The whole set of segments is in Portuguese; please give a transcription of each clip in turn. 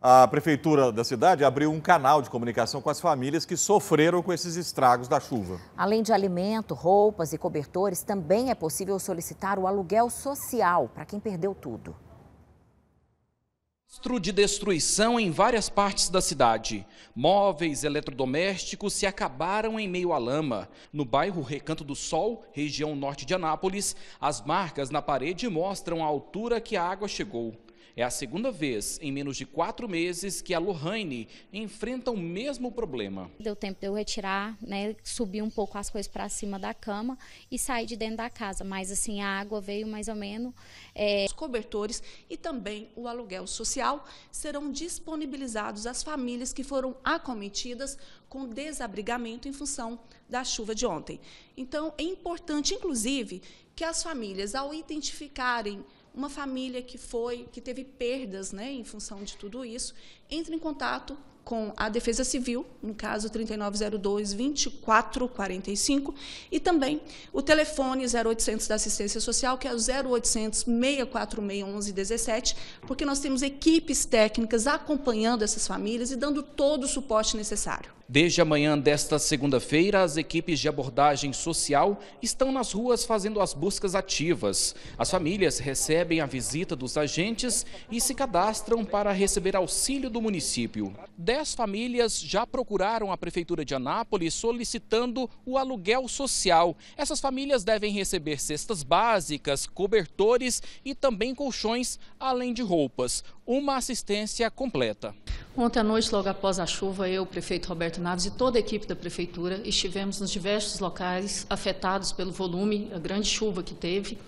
A prefeitura da cidade abriu um canal de comunicação com as famílias que sofreram com esses estragos da chuva. Além de alimento, roupas e cobertores, também é possível solicitar o aluguel social para quem perdeu tudo. Monstro de destruição em várias partes da cidade. Móveis eletrodomésticos se acabaram em meio à lama. No bairro Recanto do Sol, região norte de Anápolis, as marcas na parede mostram a altura que a água chegou. É a segunda vez em menos de quatro meses que a Lohane enfrenta o mesmo problema. Deu tempo de eu retirar, né, subir um pouco as coisas para cima da cama e sair de dentro da casa. Mas assim, a água veio mais ou menos. É... Os cobertores e também o aluguel social serão disponibilizados às famílias que foram acometidas com desabrigamento em função da chuva de ontem. Então, é importante, inclusive, que as famílias, ao identificarem uma família que foi, que teve perdas né, em função de tudo isso, entre em contato com a Defesa Civil, no caso 3902-2445, e também o telefone 0800 da Assistência Social, que é o 0800 646 1117, porque nós temos equipes técnicas acompanhando essas famílias e dando todo o suporte necessário. Desde amanhã desta segunda-feira, as equipes de abordagem social estão nas ruas fazendo as buscas ativas. As famílias recebem a visita dos agentes e se cadastram para receber auxílio do município. 10 famílias já procuraram a Prefeitura de Anápolis solicitando o aluguel social. Essas famílias devem receber cestas básicas, cobertores e também colchões, além de roupas. Uma assistência completa. Ontem à noite, logo após a chuva, eu, o prefeito Roberto Naves e toda a equipe da prefeitura estivemos nos diversos locais afetados pelo volume, a grande chuva que teve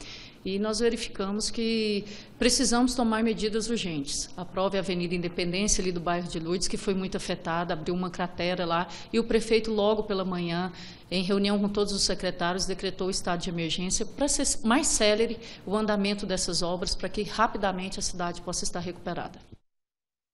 e nós verificamos que precisamos tomar medidas urgentes. A prova é a Avenida Independência, ali do bairro de Lourdes, que foi muito afetada, abriu uma cratera lá, e o prefeito, logo pela manhã, em reunião com todos os secretários, decretou o estado de emergência para ser mais célere o andamento dessas obras, para que rapidamente a cidade possa estar recuperada.